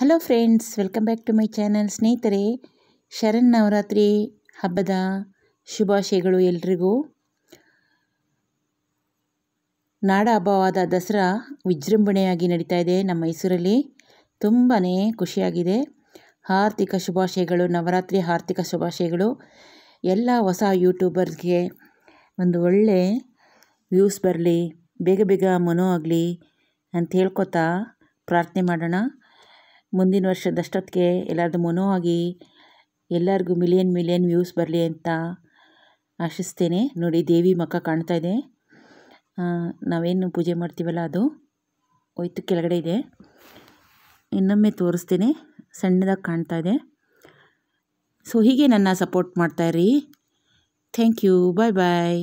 hello friends welcome back to my channel ಸ್ನೇಹಿತರೆ ಶರಣ್ ನವರಾತ್ರಿ ಹಬ್ಬದ ಶುಭಾಶಯಗಳು ಎಲ್ರಿಗೂ ನಾಡ ಹಬ್ಬವಾದ ದಸರಾ ವಿಜೃಂಭಣೆಯಾಗಿ ನಡೀತಾ ಇದೆ ನಮ್ಮ ಮೈಸೂರಲ್ಲಿ ತುಂಬಾ ಖುಷಿಯಾಗಿದೆ ಆರ್ಥಿಕ ಶುಭಾಶಯಗಳು ನವರಾತ್ರಿ ಆರ್ಥಿಕ ಶುಭಾಶಯಗಳು ಎಲ್ಲ ಹೊಸ ಯೂಟ್ಯೂಬರ್ಸ್ಗೆ ಒಂದು ಒಳ್ಳೆ ವ್ಯೂಸ್ ಬರಲಿ ಬೇಗ ಬೇಗ ಮನೋ ಆಗಲಿ ಅಂತ ಹೇಳ್ಕೊತಾ ಪ್ರಾರ್ಥನೆ ಮಾಡೋಣ ಮುಂದಿನ ವರ್ಷದಷ್ಟೊತ್ತಿಗೆ ಎಲ್ಲರದು ಮನೋ ಆಗಿ ಎಲ್ಲರಿಗೂ ಮಿಲಿಯನ್ ಮಿಲಿಯನ್ ವ್ಯೂಸ್ ಬರಲಿ ಅಂತ ಆಶಿಸ್ತೇನೆ ನೋಡಿ ದೇವಿ ಮಕ್ಕ ಕಾಣ್ತಾ ಇದೆ ನಾವೇನು ಪೂಜೆ ಮಾಡ್ತೀವಲ್ಲ ಅದು ಹೋಯ್ತು ಕೆಳಗಡೆ ಇದೆ ಇನ್ನೊಮ್ಮೆ ತೋರಿಸ್ತೀನಿ ಸಣ್ಣದಾಗಿ ಕಾಣ್ತಾ ಇದೆ ಸೊ ಹೀಗೆ ನನ್ನ ಸಪೋರ್ಟ್ ಮಾಡ್ತಾಯಿರಿ ಥ್ಯಾಂಕ್ ಯು ಬಾಯ್ ಬಾಯ್